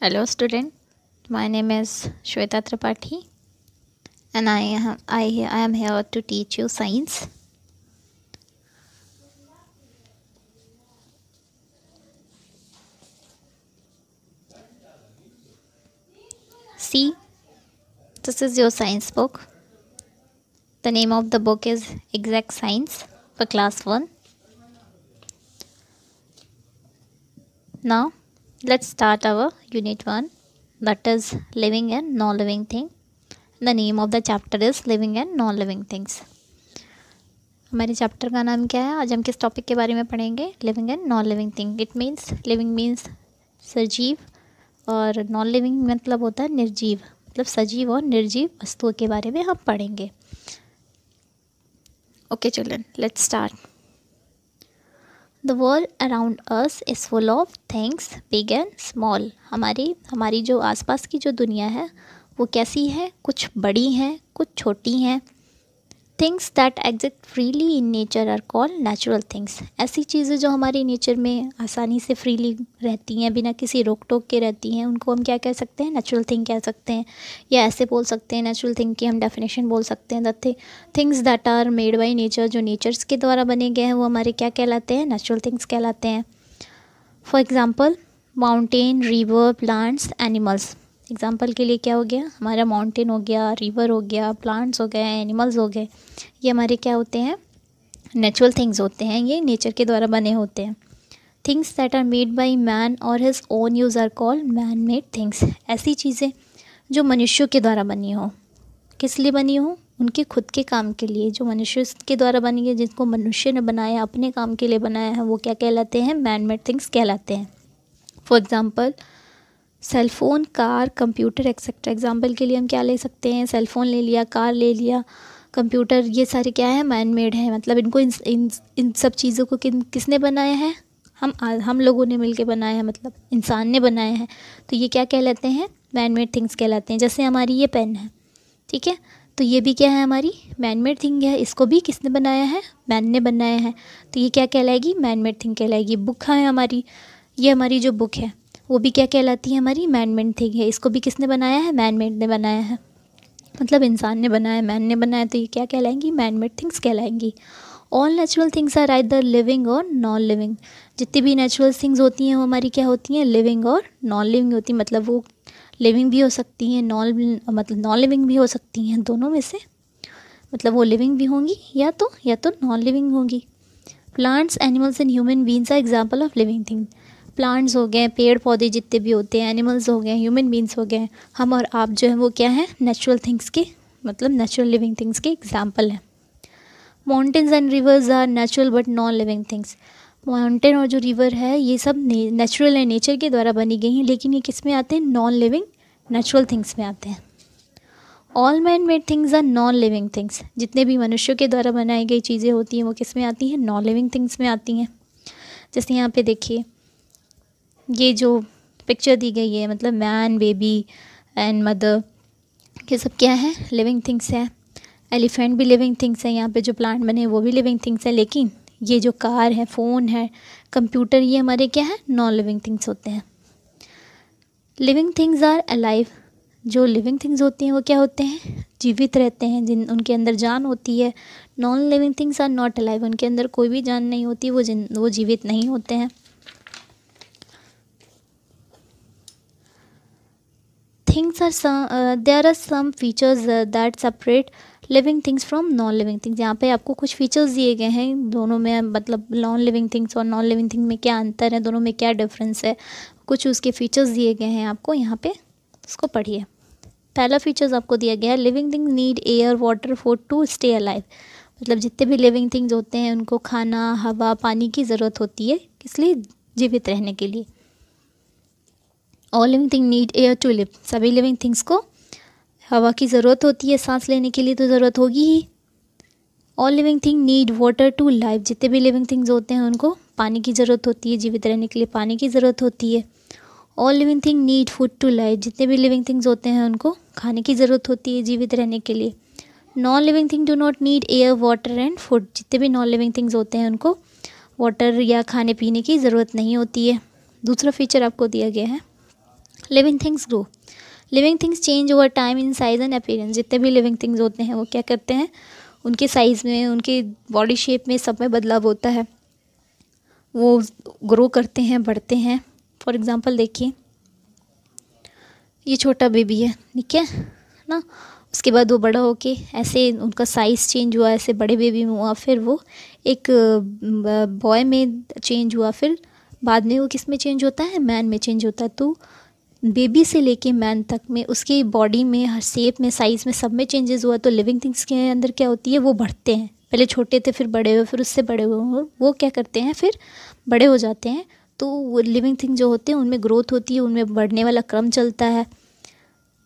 Hello student, my name is Shweta Tripathi and I am, I, I am here to teach you science. See, this is your science book. The name of the book is Exact Science for class 1. Now, Let's start our unit 1 that is living and non-living thing. The name of the chapter is living and non-living things. हमारे chapter का नाम क्या है आज हम किस topic के बारे में पढ़ेंगे living and non living thing it means living means सजीव और नॉन लिविंग मतलब होता है निर्जीव मतलब सजीव और निर्जीव वस्तुओं के बारे में हम पढ़ेंगे okay children let's start the world around us is full of things big and small हमारी हमारी जो आसपास की जो दुनिया है वो कैसी है कुछ बड़ी हैं कुछ छोटी हैं things that exist freely in nature are call natural things ऐसी चीज़ें जो हमारे नेचर में आसानी से फ्रीली रहती हैं बिना किसी रोक टोक के रहती हैं उनको हम क्या कह सकते हैं नेचुरल थिंग कह सकते हैं या ऐसे बोल सकते हैं नेचुरल थिंग की हम डेफिनेशन बोल सकते हैं that things that are made by nature जो नेचर्स के द्वारा बने गए हैं वो हमारे क्या कहलाते हैं नेचुरल थिंग्स कहलाते हैं for example mountain river plants animals example के लिए क्या हो गया हमारा माउंटेन हो गया रिवर हो गया प्लांट्स हो गए एनिमल्स हो गए ये हमारे क्या होते हैं नेचुरल थिंग्स होते हैं ये नेचर के द्वारा बने होते हैं things that are made by man और his own use are called man made things ऐसी चीज़ें जो मनुष्यों के द्वारा बनी हो किस लिए बनी हो उनके खुद के काम के लिए जो मनुष्य के द्वारा बनी है जिनको मनुष्य ने बनाया अपने काम के लिए बनाया है वो क्या कहलाते हैं मैन मेड थिंग्स कहलाते हैं for example cellphone car computer et cetera example के लिए हम क्या ले सकते हैं सेलफ़ोन ले लिया कार ले लिया कंप्यूटर ये सारे क्या है मैन मेड हैं मतलब इनको इन इन, इन सब चीज़ों को किन किसने बनाया है हम हम लोगों ने मिलके बनाया है मतलब इंसान ने बनाया है तो ये क्या कहलाते हैं मैन मेड थिंग्स कहलाते हैं जैसे हमारी ये पेन है ठीक है तो ये भी क्या है हमारी मैन मेड थिंग है इसको भी किसने बनाया है मैन ने बनाया है तो ये क्या कहलाएगी मैन मेड थिंग कहलाएगी बुक है हमारी ये हमारी जो बुक है वो भी क्या कहलाती है हमारी मैनमेंट थिंग है इसको भी किसने बनाया है मैन मेड ने बनाया है मतलब इंसान ने बनाया मैन ने बनाया तो ये क्या कहलाएंगी मैन मेड थिंग्स कहलाएंगी all natural things are either living और नॉन लिविंग जितनी भी नेचुरल थिंग्स होती हैं वो हमारी क्या होती हैं लिविंग और नॉन लिविंग होती हैं मतलब वो लिविंग भी हो सकती हैं नॉन मतलब नॉन लिविंग भी हो सकती हैं दोनों में से मतलब वो लिविंग भी होंगी या तो या तो नॉन लिविंग होंगी plants animals and human beings are example of living thing plants हो गए पेड़ पौधे जितने भी होते हैं एनिमल्स हो गए ह्यूमन बींग्स हो गए हम और आप जो हैं वो क्या है नेचुरल थिंग्स के मतलब नेचुरल लिविंग थिंग्स के एग्जाम्पल हैं mountains and rivers are natural but non living things mountain और जो रिवर है ये सब नेचुरल है नेचर के द्वारा बनी गई हैं लेकिन ये किस में आते हैं नॉन लिविंग नेचुरल थिंग्स में आते हैं all man made things are non living things जितने भी मनुष्यों के द्वारा बनाई गई चीज़ें होती हैं वो किस में आती हैं नॉन लिविंग थिंग्स में आती हैं जैसे यहाँ पे देखिए ये जो पिक्चर दी गई है मतलब मैन बेबी एंड मदर ये सब क्या है लिविंग थिंग्स हैं एलिफेंट भी लिविंग थिंग्स हैं यहाँ पे जो प्लांट बने हैं वो भी लिविंग थिंग्स हैं लेकिन ये जो कार है फ़ोन है कंप्यूटर ये हमारे क्या है नॉन लिविंग थिंग्स होते हैं लिविंग थिंग्स आर अलाइव जो लिविंग थिंग्स होती हैं वो क्या होते हैं जीवित रहते हैं जिन उनके अंदर जान होती है non living things are not alive उनके अंदर कोई भी जान नहीं होती वो जिन वो जीवित नहीं होते हैं things are some uh, there are some features uh, that separate living things from non living things यहाँ पे आपको कुछ फीचर्स दिए गए हैं दोनों में मतलब नॉन लिविंग थिंग्स और नॉन लिविंग थिंग में क्या अंतर है दोनों में क्या डिफरेंस है कुछ उसके फीचर्स दिए गए हैं आपको यहाँ पे उसको पढ़िए पहला फीचर्स आपको दिया गया है living thing need air water for to stay alive मतलब जितने भी लिविंग थिंग्स होते हैं उनको खाना हवा पानी की ज़रूरत होती है इसलिए जीवित रहने के लिए all living thing need air to live सभी लिविंग थिंग्स को हवा की ज़रूरत होती है सांस लेने के लिए तो ज़रूरत होगी ही all living thing need water to life जितने भी लिविंग थिंग्स होते हैं उनको पानी की ज़रूरत होती है जीवित रहने के लिए पानी की ज़रूरत होती है all living thing need food to life जितने भी लिविंग थिंग्स होते हैं उनको खाने की ज़रूरत होती है जीवित रहने के लिए non living thing do not need air water and food जितने भी नॉन लिविंग थिंग्स होते हैं उनको वाटर या खाने पीने की ज़रूरत नहीं होती है दूसरा फीचर आपको दिया गया है living things grow living things change over time in size and appearance जितने भी लिविंग थिंग्स होते हैं वो क्या करते हैं उनके साइज़ में उनके बॉडी शेप में सब में बदलाव होता है वो ग्रो करते हैं बढ़ते हैं फॉर एग्ज़ाम्पल देखिए ये छोटा बेबी है ठीक है ना उसके बाद वो बड़ा होके ऐसे उनका साइज़ चेंज हुआ ऐसे बड़े बेबी में हुआ फिर वो एक बॉय में चेंज हुआ फिर बाद में वो किस में चेंज होता है मैन में चेंज होता है तो बेबी से लेके मैन तक में उसके बॉडी में हर शेप में साइज़ में सब में चेंजेस हुआ तो लिविंग थिंग्स के अंदर क्या होती है वो बढ़ते हैं पहले छोटे थे फिर बड़े हुए फिर उससे बड़े हुए वो क्या करते हैं फिर बड़े हो जाते हैं तो वो लिविंग थिंग जो होते हैं उनमें ग्रोथ होती है उनमें बढ़ने वाला क्रम चलता है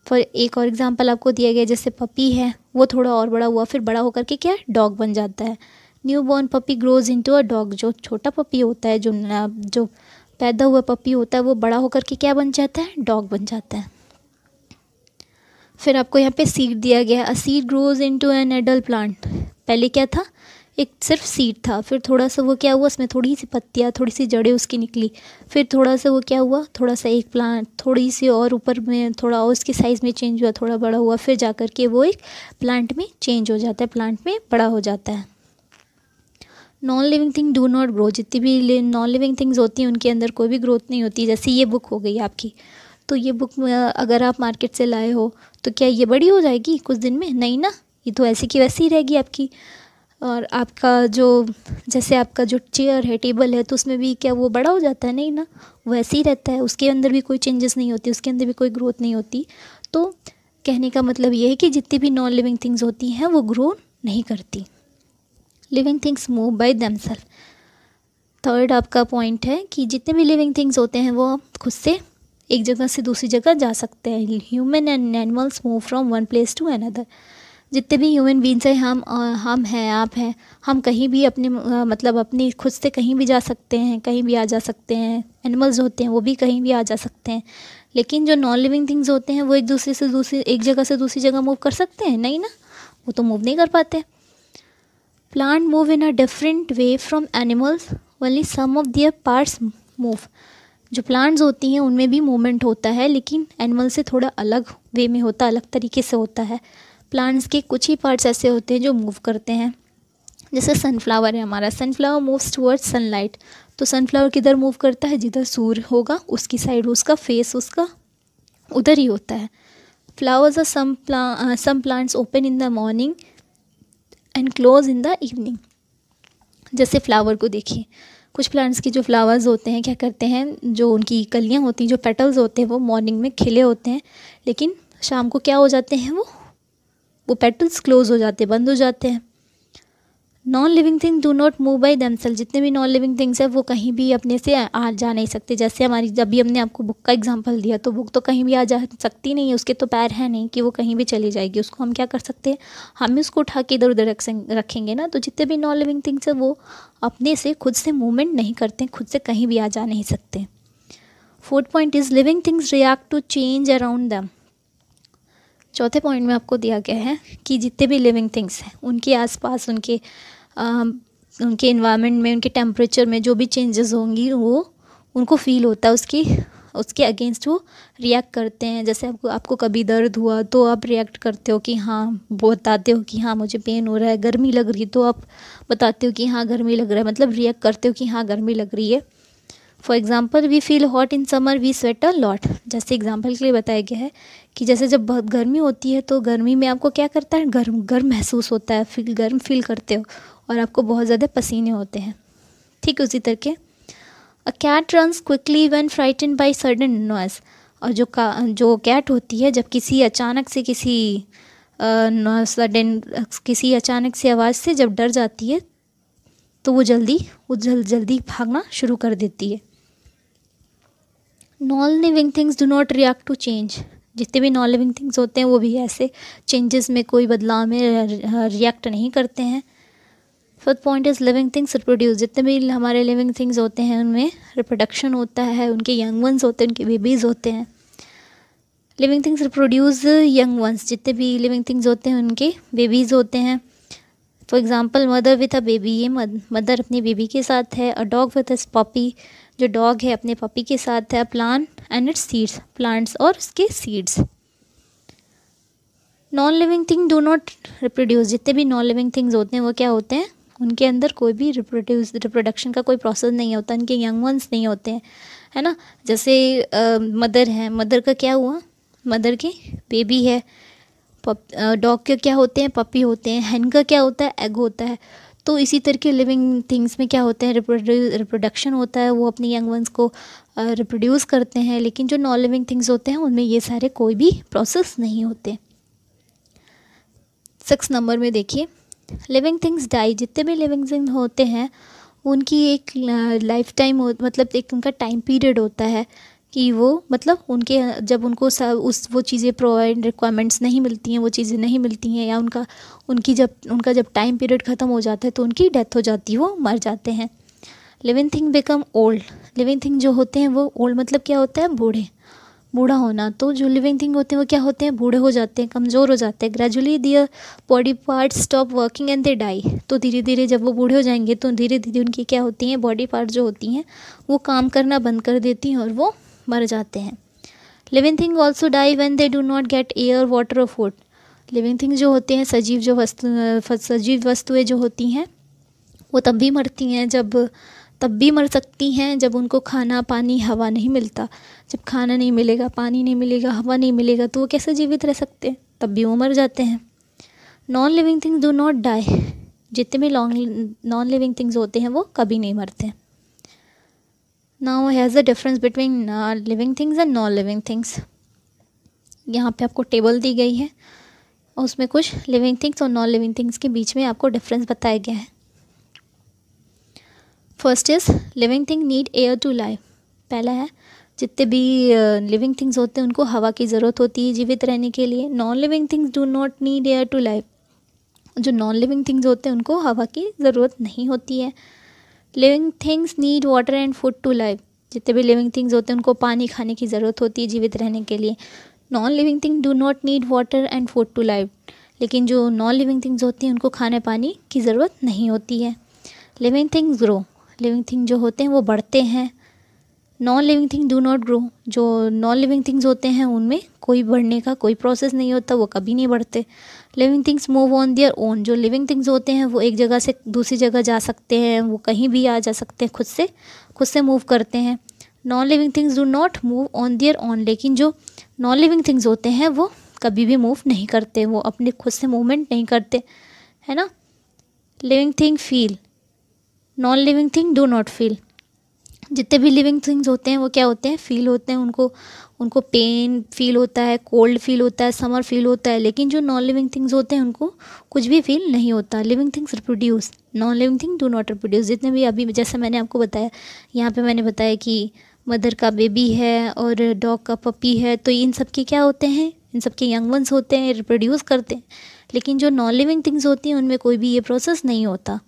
फॉर एक और एग्ज़ाम्पल आपको दिया गया जैसे पपी है वो थोड़ा और बड़ा हुआ फिर बड़ा होकर के क्या डॉग बन जाता है new born puppy grows into a dog जो छोटा पपी होता है जो जो पैदा हुआ पपी होता है वो बड़ा होकर के क्या बन जाता है डॉग बन जाता है फिर आपको यहाँ पे सीड दिया गया a seed grows into an adult plant पहले क्या था एक सिर्फ सीड था फिर थोड़ा सा वो क्या हुआ उसमें थोड़ी सी पत्तियाँ थोड़ी सी जड़ें उसकी निकली फिर थोड़ा सा वो क्या हुआ थोड़ा सा एक प्लांट थोड़ी सी और ऊपर में थोड़ा और उसके साइज़ में चेंज हुआ थोड़ा बड़ा हुआ फिर जा के वो एक प्लांट में चेंज हो जाता है प्लांट में बड़ा हो जाता है non living thing do not grow जितनी भी नॉन लिविंग थिंग्स होती हैं उनके अंदर कोई भी ग्रोथ नहीं होती जैसे ये बुक हो गई आपकी तो ये बुक अगर आप मार्केट से लाए हो तो क्या ये बड़ी हो जाएगी कुछ दिन में नहीं ना ये तो ऐसी की वैसी ही रहेगी आपकी और आपका जो जैसे आपका जो चेयर है टेबल है तो उसमें भी क्या वो बड़ा हो जाता है नहीं ना वैसे ही रहता है उसके अंदर भी कोई चेंजेस नहीं होती उसके अंदर भी कोई ग्रोथ नहीं होती तो कहने का मतलब ये है कि जितनी भी नॉन लिविंग थिंग्स होती हैं वो ग्रो नहीं करती living things move by themselves third आपका पॉइंट है कि जितने भी लिविंग थिंग्स होते हैं वो खुद से एक जगह से दूसरी जगह जा सकते हैं human and animals move from one place to another जितने भी ह्यूमन बींग्स हैं हम हम हैं आप हैं हम कहीं भी अपने मतलब अपनी खुद से कहीं भी जा सकते हैं कहीं भी आ जा सकते हैं एनिमल्स होते हैं वो भी कहीं भी आ जा सकते हैं लेकिन जो नॉन लिविंग थिंग्स होते हैं वो एक दूसरे से दूसरी एक जगह से दूसरी जगह मूव कर सकते हैं नहीं ना वो तो मूव नहीं कर पाते Plant move in a different way from animals Only some of their parts move. जो प्लांट्स होती हैं उनमें भी मूवमेंट होता है लेकिन एनिमल से थोड़ा अलग वे में होता अलग तरीके से होता है प्लांट्स के कुछ ही पार्ट्स ऐसे होते हैं जो मूव करते हैं जैसे सनफ्लावर है हमारा सनफ्लावर मूव्स टूवर्ड्स सनलाइट तो सनफ्लावर किधर मूव करता है जिधर सूर्य होगा उसकी साइड उसका फेस उसका उधर ही होता है flowers are some plants open in the morning and close in the evening जैसे फ्लावर को देखिए कुछ प्लांट्स के जो फ्लावर्स होते हैं क्या करते हैं जो उनकी कलियाँ होती हैं जो पेटल्स होते हैं वो मॉर्निंग में खिले होते हैं लेकिन शाम को क्या हो जाते हैं वो वो पेटल्स क्लोज हो जाते हैं बंद हो जाते हैं non living thing do not move by themselves जितने भी नॉन लिविंग थिंग्स हैं वो कहीं भी अपने से आ जा नहीं सकते जैसे हमारी जब भी हमने आपको बुक का एग्जाम्पल दिया तो बुक तो कहीं भी आ जा सकती नहीं है उसके तो पैर है नहीं कि वो कहीं भी चली जाएगी उसको हम क्या कर सकते हैं हम उसको उठा के इधर उधर रखेंगे ना तो जितने भी नॉन लिविंग थिंग्स है वो अपने से खुद से मूवमेंट नहीं करते खुद से कहीं भी आ जा नहीं सकते fourth point is living things react to change around them चौथे पॉइंट में आपको दिया गया है कि जितने भी लिविंग थिंग्स हैं उनके आसपास उनके उनके इन्वामेंट में उनके टेम्परेचर में जो भी चेंजेस होंगी वो उनको फील होता है उसकी उसके अगेंस्ट वो रिएक्ट करते हैं जैसे आपको आपको कभी दर्द हुआ तो आप रिएक्ट करते हो कि हाँ बताते हो कि हाँ मुझे पेन हो रहा है गर्मी लग रही तो आप बताते हो कि हाँ गर्मी लग रहा है मतलब रिएक्ट करते हो कि हाँ गर्मी लग रही है for example we feel hot in summer we sweater lot जैसे एग्ज़ाम्पल के लिए बताया गया है कि जैसे जब बहुत गर्मी होती है तो गर्मी में आपको क्या करता है गर्म गर्म महसूस होता है फील गर्म फील करते हो और आपको बहुत ज़्यादा पसीने होते हैं ठीक उसी तरह a cat runs quickly when frightened by sudden noise और जो का जो कैट होती है जब किसी अचानक से किसी सडन किसी अचानक से आवाज़ से जब डर जाती है तो वो जल्दी वो जल, जल्दी भागना शुरू कर देती है non living things do not react to change जितने भी नॉन लिविंग थिंग्स होते हैं वो भी ऐसे चेंजेस में कोई बदलाव में रिएक्ट नहीं करते हैं fifth point is living things reproduce जितने भी हमारे लिविंग थिंग्स होते हैं उनमें रिप्रोडक्शन होता है उनके यंग वंस होते हैं उनके बेबीज़ होते हैं living things reproduce young ones जितने भी लिविंग थिंग्स होते हैं उनके बेबीज़ होते हैं for example mother with a baby ये मदर अपनी बेबी के साथ है a dog with its puppy जो डॉग है अपने पॉपी के साथ है a plant and its seeds plants और उसके seeds non living thing do not reproduce जितने भी नॉन लिविंग थिंग्स होते हैं वो क्या होते हैं उनके अंदर कोई भी रिप्रोड्यूस रिप्रोडक्शन का कोई प्रोसेस नहीं होता उनके यंग वंस नहीं होते हैं है ना जैसे आ, मदर है मदर का क्या हुआ मदर के बेबी है डॉग के क्या होते हैं पपी होते हैं हैन का क्या होता है एग होता है तो इसी तरह के लिविंग थिंग्स में क्या होते हैं रिप्रोडक्शन होता है वो अपने यंग वंस को रिप्रोड्यूस करते हैं लेकिन जो नॉन लिविंग थिंग्स होते हैं उनमें ये सारे कोई भी प्रोसेस नहीं होते सिक्स नंबर में देखिए लिविंग थिंग्स डाई जितने भी लिविंग थिंग होते हैं उनकी एक लाइफ टाइम मतलब एक उनका टाइम पीरियड होता है कि वो मतलब उनके जब उनको सब उस वो चीज़ें प्रोवाइड रिक्वायरमेंट्स नहीं मिलती हैं वो चीज़ें नहीं मिलती हैं या उनका उनकी जब उनका जब टाइम पीरियड ख़त्म हो जाता है तो उनकी डेथ हो जाती है वो मर जाते हैं living thing become old living thing जो होते हैं वो ओल्ड मतलब क्या होता है बूढ़े बूढ़ा होना तो जो लिविंग थिंग होते हैं वो क्या होते हैं बूढ़े हो जाते हैं कमज़ोर हो जाते हैं gradually their body part stop working and they die तो धीरे धीरे जब वो बूढ़े हो जाएंगे तो धीरे धीरे उनकी क्या होती हैं बॉडी पार्ट जो होती हैं वो काम करना बंद कर देती हैं और वो मर जाते हैं living thing also die when they do not get air water और फूड लिविंग थिंग जो होते हैं सजीव जो वस्तु सजीव वस्तुएँ जो होती हैं वो तब भी मरती हैं जब तब भी मर सकती हैं जब उनको खाना पानी हवा नहीं मिलता जब खाना नहीं मिलेगा पानी नहीं मिलेगा हवा नहीं मिलेगा तो वो कैसे जीवित रह सकते हैं तब भी वो मर जाते हैं non living things do not die जितने भी लॉन्ग नॉन लिविंग थिंग्स होते हैं वो कभी नहीं मरते now has a difference between living things and non living things यहाँ पे आपको टेबल दी गई है और उसमें कुछ लिविंग थिंग्स और नॉन लिविंग थिंग्स के बीच में आपको डिफरेंस बताया गया है first is living thing need air to live पहला है जितने भी लिविंग थिंग्स होते हैं उनको हवा की ज़रूरत होती है जीवित रहने के लिए non living things do not need air to live जो नॉन लिविंग थिंग्स होते हैं उनको हवा की ज़रूरत नहीं होती है living things need water and food to live जितने भी लिविंग थिंग्स होते हैं उनको पानी खाने की ज़रूरत होती है जीवित रहने के लिए non living thing do not need water and food to live लेकिन जो नॉन लिविंग थिंग्स होती हैं उनको खाने पानी की ज़रूरत नहीं होती है living things grow living thing जो होते हैं वो बढ़ते हैं non living thing do not grow जो नॉन लिविंग थिंग्स होते हैं उनमें कोई बढ़ने का कोई प्रोसेस नहीं होता वो कभी नहीं बढ़ते living things move on their own जो लिविंग थिंग्स होते हैं वो एक जगह से दूसरी जगह जा सकते हैं वो कहीं भी आ जा सकते हैं खुद से खुद से मूव करते हैं non living things do not move on their own लेकिन जो नॉन लिविंग थिंग्स होते हैं वो कभी भी मूव नहीं करते वो अपने खुद से मूवमेंट नहीं करते है ना living thing feel non living thing do not feel जितने भी लिविंग थिंग्स होते हैं वो क्या होते हैं फील होते हैं उनको उनको पेन फील होता है कोल्ड फील होता है समर फील होता है लेकिन जो नॉन लिविंग थिंग्स होते हैं उनको कुछ भी फील नहीं होता living things reproduce non living thing do not reproduce जितने भी अभी जैसे मैंने आपको बताया यहाँ पे मैंने बताया कि मदर का बेबी है और डॉग का पपी है तो इन सब के क्या होते हैं इन सब के यंग वंस होते हैं रिप्रोड्यूस करते हैं लेकिन जो नॉन लिविंग थिंग्स होती हैं उनमें कोई भी ये प्रोसेस नहीं होता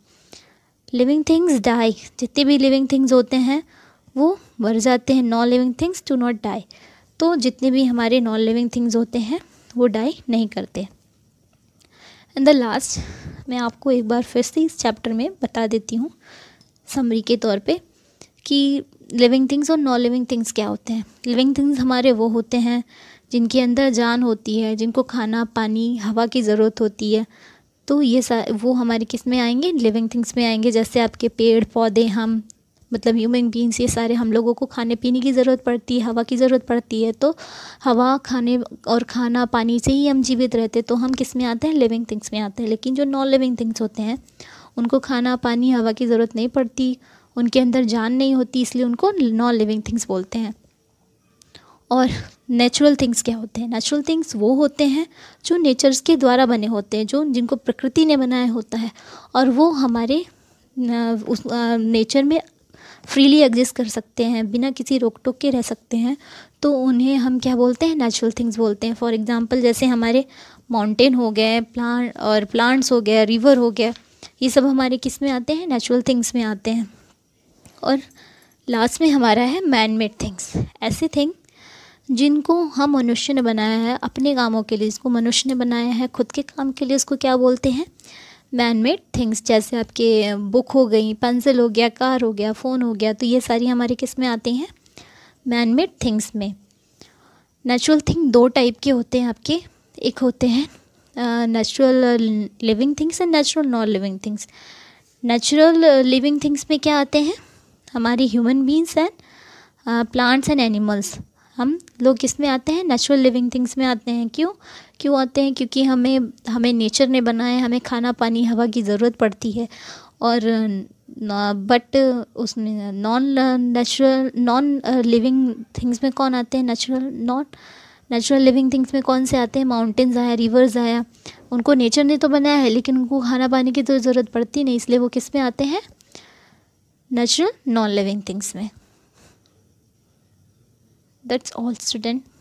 लिविंग थिंग्स डाई जितने भी लिविंग थिंग्स होते हैं वो मर जाते हैं non living things do not die तो जितने भी हमारे नॉन लिविंग थिंग्स होते हैं वो डाई नहीं करते एंड द लास्ट मैं आपको एक बार फिर से इस चैप्टर में बता देती हूँ समरी के तौर पे कि लिविंग थिंग्स और नॉन लिविंग थिंग्स क्या होते हैं लिविंग थिंग्स हमारे वो होते हैं जिनके अंदर जान होती है जिनको खाना पानी हवा की ज़रूरत होती है तो ये सा वो हमारे किस में आएंगे लिविंग थिंग्स में आएंगे जैसे आपके पेड़ पौधे हम मतलब ह्यूमन बींग्स ये सारे हम लोगों को खाने पीने की ज़रूरत पड़ती है हवा की ज़रूरत पड़ती है तो हवा खाने और खाना पानी से ही हम जीवित रहते तो हम किस में आते हैं लिविंग थिंग्स में आते हैं लेकिन जो नॉन लिविंग थिंग्स होते हैं उनको खाना पानी हवा की ज़रूरत नहीं पड़ती उनके अंदर जान नहीं होती इसलिए उनको नॉन लिविंग थिंग्स बोलते हैं और नेचुरल थिंग्स क्या होते हैं नेचुरल थिंग्स वो होते हैं जो नेचर्स के द्वारा बने होते हैं जो जिनको प्रकृति ने बनाया होता है और वो हमारे उस नेचर में फ्रीली एग्जिस्ट कर सकते हैं बिना किसी रोक टोक के रह सकते हैं तो उन्हें हम क्या बोलते हैं नेचुरल थिंग्स बोलते हैं फॉर एग्ज़ाम्पल जैसे हमारे माउंटेन हो गए प्लांट और प्लांट्स हो गए रिवर हो गया ये सब हमारे किस में आते हैं नेचुरल थिंग्स में आते हैं और लास्ट में हमारा है मैन मेड थिंग्स ऐसे थिंग जिनको हम मनुष्य ने बनाया है अपने कामों के लिए इसको मनुष्य ने बनाया है खुद के काम के लिए इसको क्या बोलते हैं मैन मेड थिंग्स जैसे आपके बुक हो गई पेंसिल हो गया कार हो गया फ़ोन हो गया तो ये सारी हमारे किस में आते हैं मैन मेड थिंग्स में नेचुरल थिंग दो टाइप के होते हैं आपके एक होते हैं natural living things and natural non living things natural living things में क्या आते हैं हमारे human beings and plants and animals हम लोग किसमें आते हैं नेचुरल लिविंग थिंग्स में आते हैं क्यों क्यों आते हैं क्योंकि हमें हमें नेचर ने बनाया हमें खाना पानी हवा की ज़रूरत पड़ती है और बट उसमें non natural non living things में कौन आते हैं natural non natural living things में कौन से आते हैं माउंटेन्स आया रिवर्स आया उनको नेचर ने तो बनाया है लेकिन उनको खाना पानी की तो ज़रूरत पड़ती नहीं इसलिए वो किस में आते हैं नेचुरल नॉन लिविंग थिंग्स में that's all student